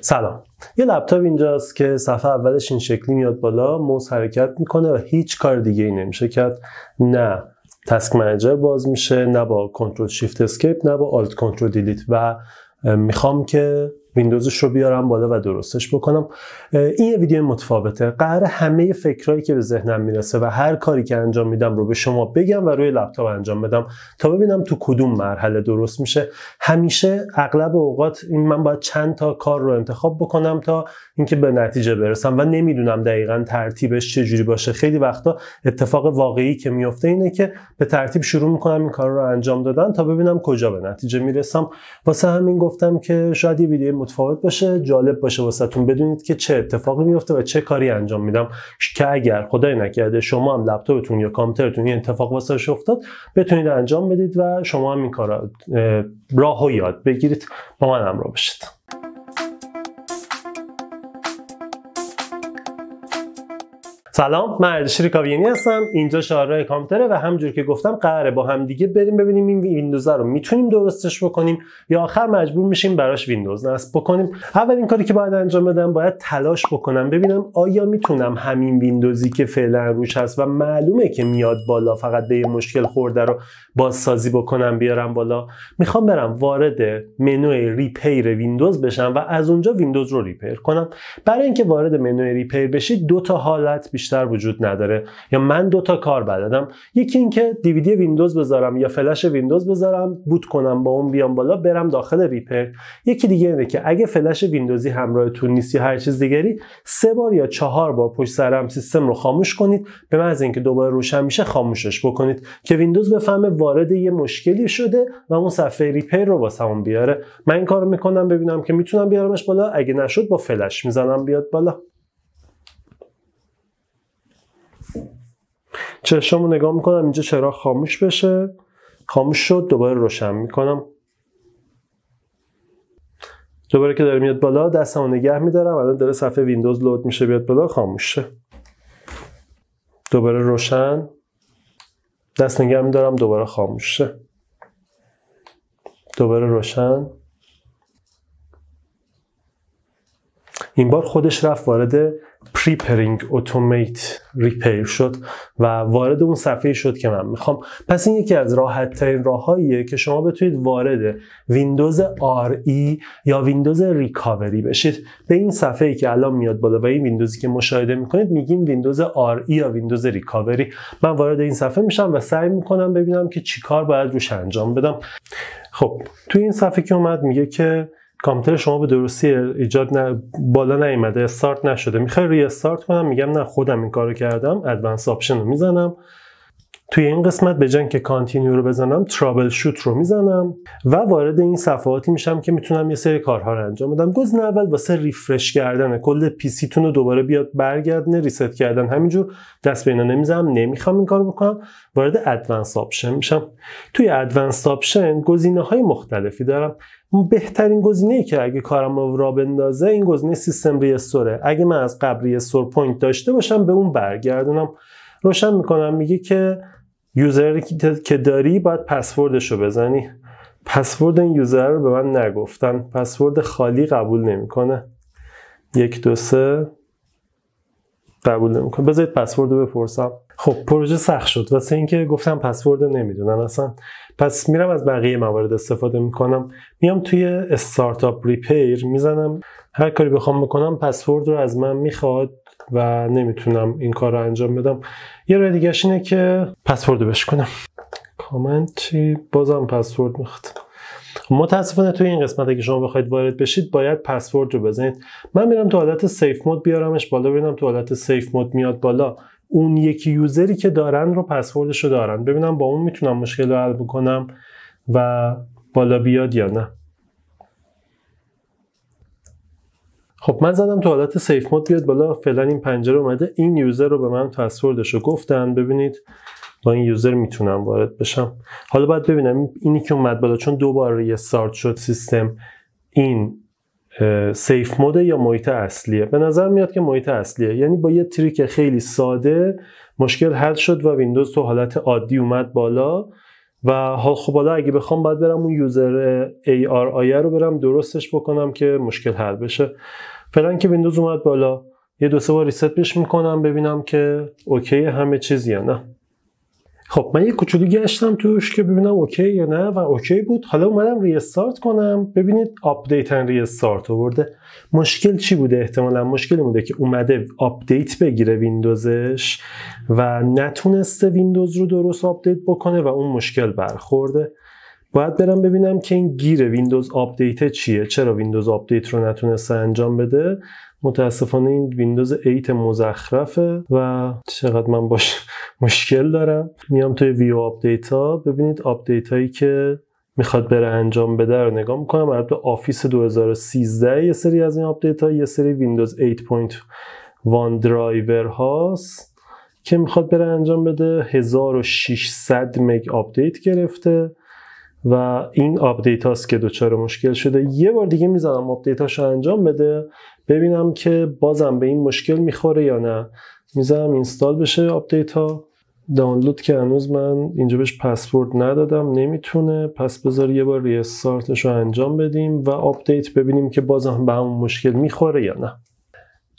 سلام یه لپتاپ اینجاست که صفحه اولش این شکلی میاد بالا موس حرکت میکنه و هیچ کار دیگه ای نمیشه کرد نه تسک منجر باز میشه نه با کنترل شیفت اسکیپ نه با آلت کنترل دیلیت و میخوام که ویندوزش رو بیارم بالا و درستش بکنم این یه ویدیو متفاوته قرار همه فکرهایی که به ذهنم میرسه و هر کاری که انجام میدم رو به شما بگم و روی لپتاپ انجام بدم تا ببینم تو کدوم مرحله درست میشه همیشه اغلب اوقات این من باید چند تا کار رو انتخاب بکنم تا اینکه به نتیجه برسم و نمیدونم دقیقا ترتیبش چجوری باشه خیلی وقتا اتفاق واقعی که میفته اینه که به ترتیب شروع میکنم این کار رو انجام دادن تا ببینم کجا به نتیجه میرسم واسه همین گفتم که شاید ویدیو متفاوت باشه جالب باشه واسهتون بدونید که چه اتفاقی میفته و چه کاری انجام میدم که اگر خدای نکرده شما هم لپتاپتون یا کامپیوترتون این اتفاق واسه افتاد بتونید انجام بدید و شما هم این کارا راهو یاد بگیرید با من همراه بشید سلام من اردشیر کاویانی هستم اینجا شارای کامپیوتره و همجور که گفتم قراره با هم دیگه بریم ببینیم این ویندوز رو میتونیم درستش بکنیم یا آخر مجبور میشیم براش ویندوز نصب بکنیم اولین کاری که باید انجام بدم باید تلاش بکنم ببینم آیا میتونم همین ویندوزی که فعلا روش هست و معلومه که میاد بالا فقط به یه مشکل خورده رو بازسازی بکنم بیارم بالا میخوام برم وارد منوی ریپیر ویندوز بشم و از اونجا ویندوز رو ریپیر کنم برای اینکه وارد منوی ریپیر بشید دو تا حالت بیشتر وجود نداره یا من دوتا کار بلدم یکی اینکه دیویدی ویندوز بذارم یا فلش ویندوز بذارم بوت کنم با اون بیام بالا برم داخل ریپر یکی دیگه اینه که اگه فلش ویندوزی همراهتون نیست یا هر چیز دیگری سه بار یا چهار بار پشت سرم سیستم رو خاموش کنید به محض اینکه دوباره روشن میشه خاموشش بکنید که ویندوز بفهمه وارد یه مشکلی شده و اون صفحه ریپر رو واسمون بیاره من این کارو میکنم ببینم که میتونم بیارمش بالا اگه نشد با فلش میزنم بیاد بالا چشم نگاه میکنم اینجا چرا خاموش بشه خاموش شد دوباره روشن میکنم دوباره که داره میاد بالا رو نگه میدارم الان داره صفحه ویندوز لود میشه بیاد بالا خاموشه دوباره روشن دست نگه میدارم دوباره خاموش دوباره روشن این بار خودش رفت وارد پریپرینگ اتومیت ریپیر شد و وارد اون صفحه شد که من میخوام پس این یکی از راحت ترین راههاییه که شما بتونید وارد ویندوز RE یا ویندوز ریکاوری بشید به این صفحه ای که الان میاد بالا و این ویندوزی که مشاهده میکنید میگیم ویندوز RE یا ویندوز ریکاوری من وارد این صفحه میشم و سعی میکنم ببینم که چیکار باید روش انجام بدم خب توی این صفحه که اومد میگه که کامپیوتر شما به درستی ایجاد نه بالا نیومده استارت نشده میخوای ری کنم میگم نه خودم این کارو کردم ادوانس آپشن رو میزنم توی این قسمت به جنگ که کانتینیو رو بزنم ترابل شوت رو میزنم و وارد این صفحاتی میشم که میتونم یه سری کارها رو انجام بدم گزینه اول واسه ریفرش کردن کل پیسیتون رو دوباره بیاد برگردنه ریست کردن همینجور دست به اینا نمیزنم نمیخوام این کارو بکنم وارد ادوانس آپشن میشم توی ادوانس آپشن گزینه های مختلفی دارم بهترین گزینه ای که اگه کارم رو را بندازه این گزینه سیستم ریستوره اگه من از قبل ریستور پوینت داشته باشم به اون برگردونم روشن میکنم میگه که یوزر که داری باید پسوردش رو بزنی پسورد این یوزر رو به من نگفتن پسورد خالی قبول نمیکنه یک دو سه قبول نمیکنه بذارید پسورد رو بپرسم خب پروژه سخت شد واسه اینکه گفتم پسورد نمیدونن اصلا پس میرم از بقیه موارد استفاده میکنم میام توی استارتاپ ریپیر میزنم هر کاری بخوام بکنم پسورد رو از من میخواد و نمیتونم این کار رو انجام بدم یه راه دیگه اینه که پسورد بش کنم کامنت چی بازم پسورد میخواد خب، متاسفانه توی این قسمت که شما بخواید وارد بشید باید پسورد رو بزنید من میرم تو حالت سیف مود بیارمش بالا ببینم تو حالت سیف مود میاد بالا اون یکی یوزری که دارن رو پسوردش رو دارن ببینم با اون میتونم مشکل رو حل بکنم و بالا بیاد یا نه خب من زدم تو حالت سیف مود بیاد بالا فعلا این پنجره اومده این یوزر رو به من پسوردش رو گفتن ببینید با این یوزر میتونم وارد بشم حالا باید ببینم اینی که اومد بالا چون دوباره یه سارت شد سیستم این سیف مود یا محیط اصلیه به نظر میاد که محیط اصلیه یعنی با یه تریک خیلی ساده مشکل حل شد و ویندوز تو حالت عادی اومد بالا و حال خب حالا اگه بخوام باید برم اون یوزر ARI رو برم درستش بکنم که مشکل حل بشه فعلا که ویندوز اومد بالا یه دو سه بار ریست پیش میکنم ببینم که اوکی همه چیز یا نه خب من یه کوچولو گشتم توش که ببینم اوکی یا نه و اوکی بود حالا اومدم ریستارت کنم ببینید آپدیت ان ریستارت آورده مشکل چی بوده احتمالا مشکلی بوده که اومده آپدیت بگیره ویندوزش و نتونسته ویندوز رو درست آپدیت بکنه و اون مشکل برخورده باید برم ببینم که این گیر ویندوز آپدیت چیه چرا ویندوز آپدیت رو نتونسته انجام بده متاسفانه این ویندوز 8 مزخرفه و چقدر من باش مشکل دارم میام توی ویو آپدیت ها ببینید آپدیت هایی که میخواد بره انجام بده رو نگاه میکنم البته آفیس 2013 یه سری از این آپدیت ها یه سری ویندوز 8.1 درایور هاست که میخواد بره انجام بده 1600 مگ آپدیت گرفته و این آپدیت هاست که دوچار مشکل شده یه بار دیگه میزنم آپدیت هاش انجام بده ببینم که بازم به این مشکل میخوره یا نه میزنم اینستال بشه آپدیت ها دانلود که هنوز من اینجا بهش پسورد ندادم نمیتونه پس بذار یه بار ریستارتش رو انجام بدیم و آپدیت ببینیم که بازم به همون مشکل میخوره یا نه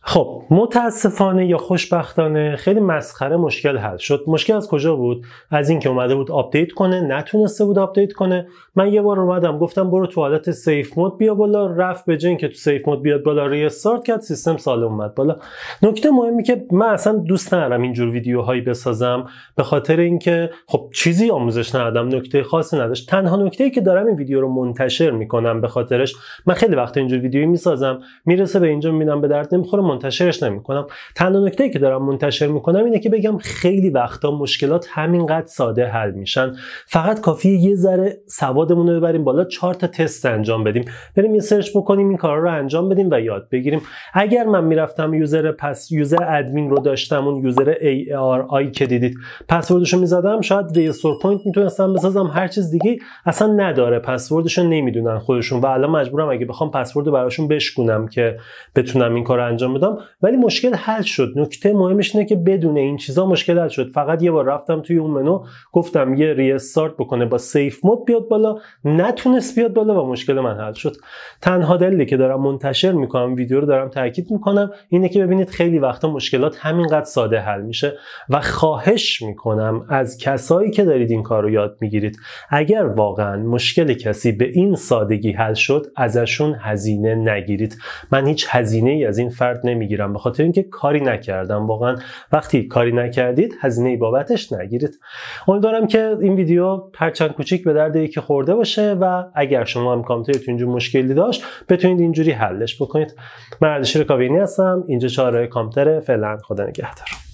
خب متاسفانه یا خوشبختانه خیلی مسخره مشکل حل شد مشکل از کجا بود از اینکه اومده بود آپدیت کنه نتونسته بود آپدیت کنه من یه بار اومدم گفتم برو تو حالت سیف مود بیا بالا رفت به جن که تو سیف مود بیاد بالا ریستارت کرد سیستم سالم اومد بالا نکته مهمی که من اصلا دوست ندارم اینجور ویدیوهایی بسازم به خاطر اینکه خب چیزی آموزش ندادم نکته خاصی نداشت تنها نکته ای که دارم این ویدیو رو منتشر میکنم به خاطرش من خیلی وقت اینجور ویدیویی میسازم میرسه به اینجا میبینم به درد نمیخوره منتشرش نمیکنم تنها نکته که دارم منتشر میکنم اینه که بگم خیلی وقتا مشکلات همینقدر ساده حل میشن فقط کافی یه ذره سوادمون رو ببریم بالا چهار تا تست انجام بدیم بریم یه سرچ بکنیم این کارا رو انجام بدیم و یاد بگیریم اگر من میرفتم یوزر پس یوزر ادمین رو داشتم اون یوزر ای آی که دیدید پسوردش رو میزدم شاید ریسور پوینت میتونستم بسازم هر چیز دیگه اصلا نداره پسوردش رو نمیدونن خودشون و الان مجبورم اگه بخوام پسورد براشون بشکونم که بتونم این کار انجام ولی مشکل حل شد نکته مهمش اینه که بدون این چیزا مشکل حل شد فقط یه بار رفتم توی اون منو گفتم یه ریستارت بکنه با سیف مود بیاد بالا نتونست بیاد بالا و مشکل من حل شد تنها دلیلی که دارم منتشر میکنم ویدیو رو دارم تاکید میکنم اینه که ببینید خیلی وقتا مشکلات همینقدر ساده حل میشه و خواهش میکنم از کسایی که دارید این کار رو یاد میگیرید اگر واقعا مشکل کسی به این سادگی حل شد ازشون هزینه نگیرید من هیچ هزینه ای از این فرد نمیگیرم به خاطر اینکه کاری نکردم واقعا وقتی کاری نکردید هزینه بابتش نگیرید امیدوارم که این ویدیو هرچند کوچیک به درد یکی خورده باشه و اگر شما هم کامپیوترتون اینجور مشکلی داشت بتونید اینجوری حلش بکنید من اردشیر کاوینی هستم اینجا چهارراه کامپیوتر فعلا خدا نگهدار